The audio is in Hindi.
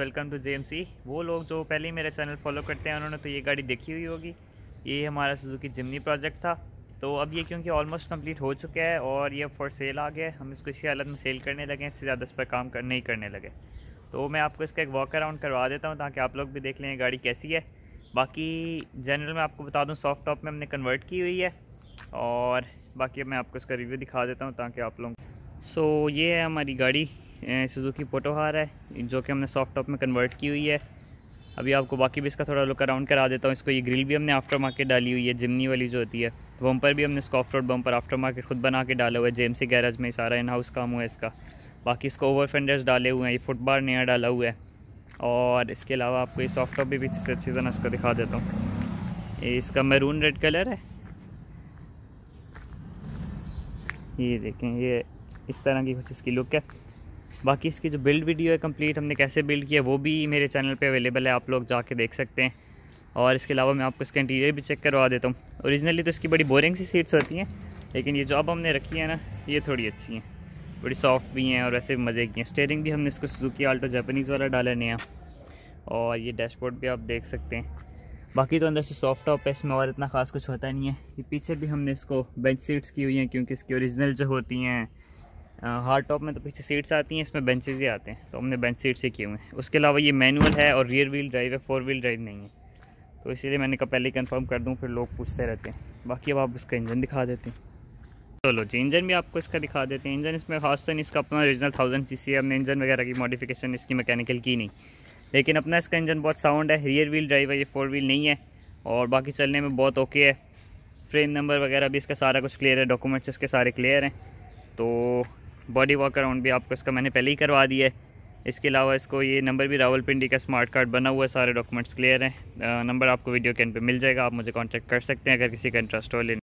वेलकम टू जे वो लोग जो पहले ही मेरा चैनल फॉलो करते हैं उन्होंने तो ये गाड़ी देखी हुई होगी ये हमारा सुजुकी जिमनी प्रोजेक्ट था तो अब ये क्योंकि ऑलमोस्ट कंप्लीट हो चुका है और ये फॉर सेल आ गया हम इसको इसी हालत में सेल करने लगे इससे ज़्यादा इस पर काम कर नहीं करने लगे तो मैं आपको इसका एक वॉक अराउंड करवा देता हूँ ताकि आप लोग भी देख लें गाड़ी कैसी है बाकी जनरल मैं आपको बता दूँ सॉफ्ट टॉप में हमने कन्वर्ट की हुई है और बाकी मैं आपको इसका रिव्यू दिखा देता हूँ ताकि आप लोग सो so, ये है हमारी गाड़ी सुजुकी पोटोहार है जो कि हमने सॉफ्ट टॉप में कन्वर्ट की हुई है अभी आपको बाकी भी इसका थोड़ा लुक अराउंड करा देता हूँ इसको ये ग्रिल भी हमने आफ्टर मार्केट डाली हुई है जिमनी वाली जो होती है बम्पर भी हमने स्कॉफ रोड बम्पर आफ्टर मार्केट खुद बना के डाला हुआ है जेम गैरेज में सारा इन हाउस काम हुआ है इसका बाकी इसको ओवर फेंडर्स डाले हुए हैं ये फुटबार नया डाला हुआ है और इसके अलावा आपको ये सॉफ्ट टॉप भी पीछे से अच्छी तरह इसको दिखा देता हूँ इसका मैरून रेड कलर है ये देखें ये इस तरह की कुछ इसकी लुक है बाकी इसकी जो बिल्ड वीडियो है कंप्लीट हमने कैसे बिल्ड किया वो भी मेरे चैनल पे अवेलेबल है आप लोग जाके देख सकते हैं और इसके अलावा मैं आपको इसका इंटीरियर भी चेक करवा देता हूँ ओरिजिनली तो इसकी बड़ी बोरिंग सी सीट्स होती हैं लेकिन ये जो अब हमने रखी है ना ये थोड़ी अच्छी हैं बड़ी सॉफ्ट भी हैं और वैसे भी मज़े की हैं स्टेयरिंग भी हमने इसको सुजुकी आल्टो जापानीज़ वाला डाला नया और ये डैशबोर्ड भी आप देख सकते हैं बाकी तो अंदर से सॉफ्ट टॉप है इसमें और इतना ख़ास कुछ होता नहीं है ये पीछे भी हमने इसको बेंच सीट्स की हुई हैं क्योंकि इसकी ओरिजिनल जो होती हैं हार्ड टॉप में तो पीछे सीट्स आती हैं इसमें बेंचेज ही आते हैं तो हमने बेंच सीट से किए हुए हैं उसके अलावा ये मैनुअल है और रियर व्हील ड्राइव है फोर व्हील ड्राइव नहीं है तो इसीलिए मैंने कहा पहले कंफर्म कर दूँ फिर लोग पूछते रहते हैं बाकी अब आप इसका इंजन दिखा देते हैं चलो जी इंजन भी आपको इसका दिखा देते हैं इंजन इसमें खास तो नहीं इसका अपना ओरिजिनल थाउजेंड सी सी हमने इंजन वगैरह की मॉडिफिकेशन इसकी मैकेनिकल की नहीं लेकिन अपना इसका इंजन बहुत साउंड है रियर व्हील ड्राइव है ये फोर व्हील नहीं है और बाकी चलने में बहुत ओके है फ्रेम नंबर वगैरह भी इसका सारा कुछ क्लियर है डॉक्यूमेंट्स इसके सारे क्लियर हैं तो बॉडी वॉक अराउंड भी आपको इसका मैंने पहले ही करवा दिया है इसके अलावा इसको ये नंबर भी रावलपिंडी का स्मार्ट कार्ड बना हुआ है सारे डॉक्यूमेंट्स क्लियर हैं नंबर आपको वीडियो कैन पे मिल जाएगा आप मुझे कांटेक्ट कर सकते हैं अगर किसी का इंटरेस्ट हो लेने